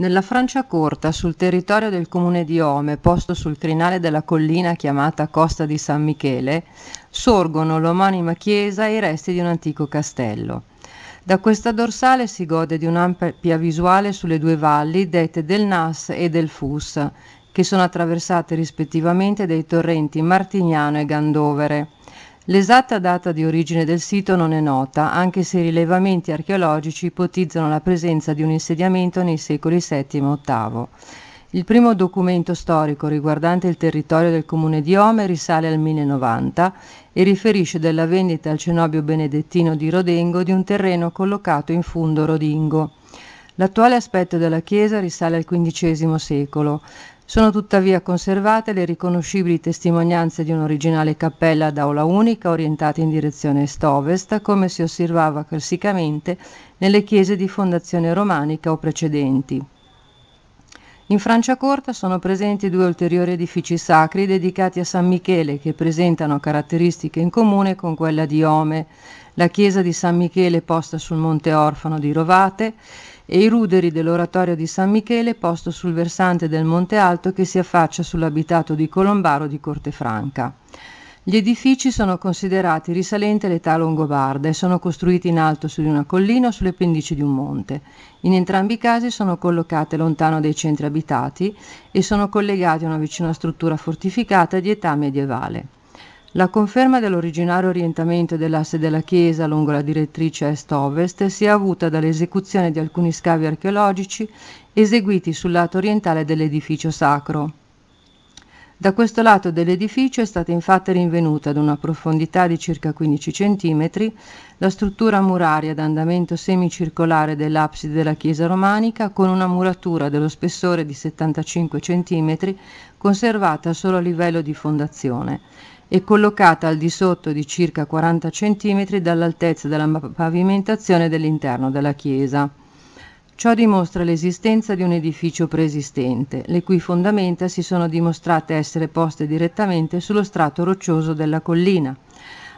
Nella Francia corta, sul territorio del comune di Ome, posto sul crinale della collina chiamata Costa di San Michele, sorgono l'omonima chiesa e i resti di un antico castello. Da questa dorsale si gode di un'ampia visuale sulle due valli dette del Nas e del Fus, che sono attraversate rispettivamente dai torrenti Martignano e Gandovere. L'esatta data di origine del sito non è nota, anche se i rilevamenti archeologici ipotizzano la presenza di un insediamento nei secoli VII e VIII. Il primo documento storico riguardante il territorio del comune di Ome risale al 1090 e riferisce della vendita al cenobio benedettino di Rodengo di un terreno collocato in fundo Rodingo. L'attuale aspetto della chiesa risale al XV secolo. Sono tuttavia conservate le riconoscibili testimonianze di un'originale cappella ad aula unica orientata in direzione est-ovest, come si osservava classicamente nelle chiese di fondazione romanica o precedenti. In Franciacorta sono presenti due ulteriori edifici sacri dedicati a San Michele che presentano caratteristiche in comune con quella di Ome, la chiesa di San Michele posta sul Monte Orfano di Rovate e i ruderi dell'oratorio di San Michele posto sul versante del Monte Alto che si affaccia sull'abitato di Colombaro di Cortefranca. Gli edifici sono considerati risalenti all'età longobarda e sono costruiti in alto su di una collina o sulle pendici di un monte. In entrambi i casi sono collocate lontano dai centri abitati e sono collegati a una vicina struttura fortificata di età medievale. La conferma dell'originario orientamento dell'asse della chiesa lungo la direttrice est-ovest si è avuta dall'esecuzione di alcuni scavi archeologici eseguiti sul lato orientale dell'edificio sacro. Da questo lato dell'edificio è stata infatti rinvenuta ad una profondità di circa 15 cm la struttura muraria ad andamento semicircolare dell'abside della chiesa romanica con una muratura dello spessore di 75 cm conservata solo a livello di fondazione e collocata al di sotto di circa 40 cm dall'altezza della pavimentazione dell'interno della chiesa. Ciò dimostra l'esistenza di un edificio preesistente, le cui fondamenta si sono dimostrate essere poste direttamente sullo strato roccioso della collina.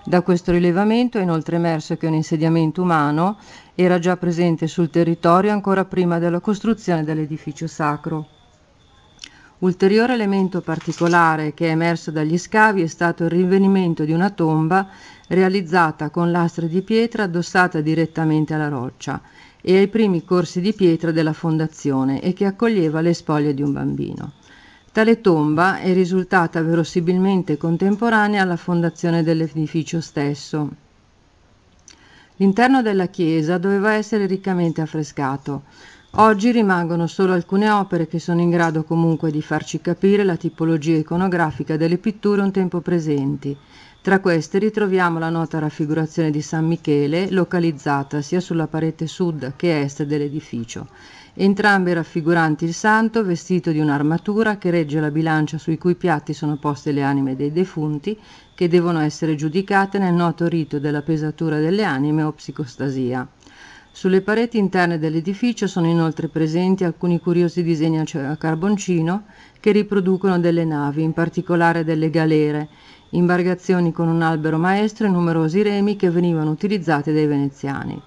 Da questo rilevamento è inoltre emerso che un insediamento umano era già presente sul territorio ancora prima della costruzione dell'edificio sacro. Ulteriore elemento particolare che è emerso dagli scavi è stato il rinvenimento di una tomba realizzata con lastre di pietra addossata direttamente alla roccia e ai primi corsi di pietra della fondazione e che accoglieva le spoglie di un bambino. Tale tomba è risultata verosimilmente contemporanea alla fondazione dell'edificio stesso. L'interno della chiesa doveva essere riccamente affrescato. Oggi rimangono solo alcune opere che sono in grado comunque di farci capire la tipologia iconografica delle pitture un tempo presenti tra queste ritroviamo la nota raffigurazione di San Michele, localizzata sia sulla parete sud che est dell'edificio, entrambe raffiguranti il santo vestito di un'armatura che regge la bilancia sui cui piatti sono poste le anime dei defunti, che devono essere giudicate nel noto rito della pesatura delle anime o psicostasia. Sulle pareti interne dell'edificio sono inoltre presenti alcuni curiosi disegni a carboncino che riproducono delle navi, in particolare delle galere, imbarcazioni con un albero maestro e numerosi remi che venivano utilizzati dai veneziani.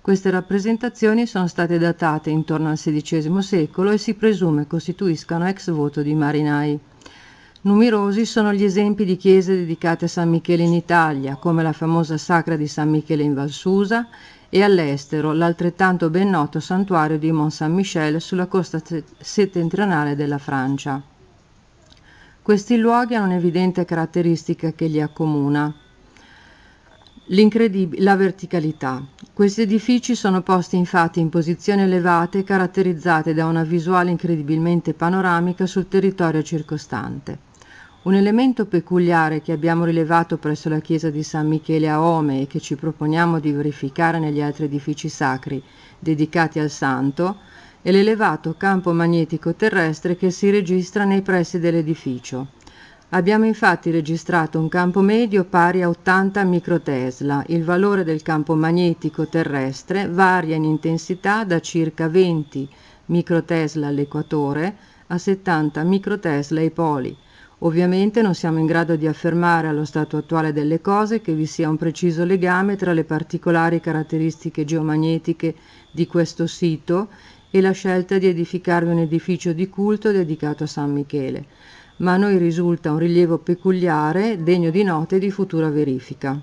Queste rappresentazioni sono state datate intorno al XVI secolo e si presume costituiscano ex voto di marinai. Numerosi sono gli esempi di chiese dedicate a San Michele in Italia, come la famosa Sacra di San Michele in Valsusa e all'estero l'altrettanto ben noto santuario di Mont Saint-Michel sulla costa settentrionale della Francia. Questi luoghi hanno un'evidente caratteristica che li accomuna, la verticalità. Questi edifici sono posti infatti in posizioni elevate caratterizzate da una visuale incredibilmente panoramica sul territorio circostante. Un elemento peculiare che abbiamo rilevato presso la chiesa di San Michele a Ome e che ci proponiamo di verificare negli altri edifici sacri dedicati al santo e l'elevato campo magnetico terrestre che si registra nei pressi dell'edificio. Abbiamo infatti registrato un campo medio pari a 80 microtesla. Il valore del campo magnetico terrestre varia in intensità da circa 20 microtesla all'equatore a 70 microtesla ai poli. Ovviamente non siamo in grado di affermare allo stato attuale delle cose che vi sia un preciso legame tra le particolari caratteristiche geomagnetiche di questo sito e la scelta di edificarvi un edificio di culto dedicato a San Michele, ma a noi risulta un rilievo peculiare, degno di nota e di futura verifica.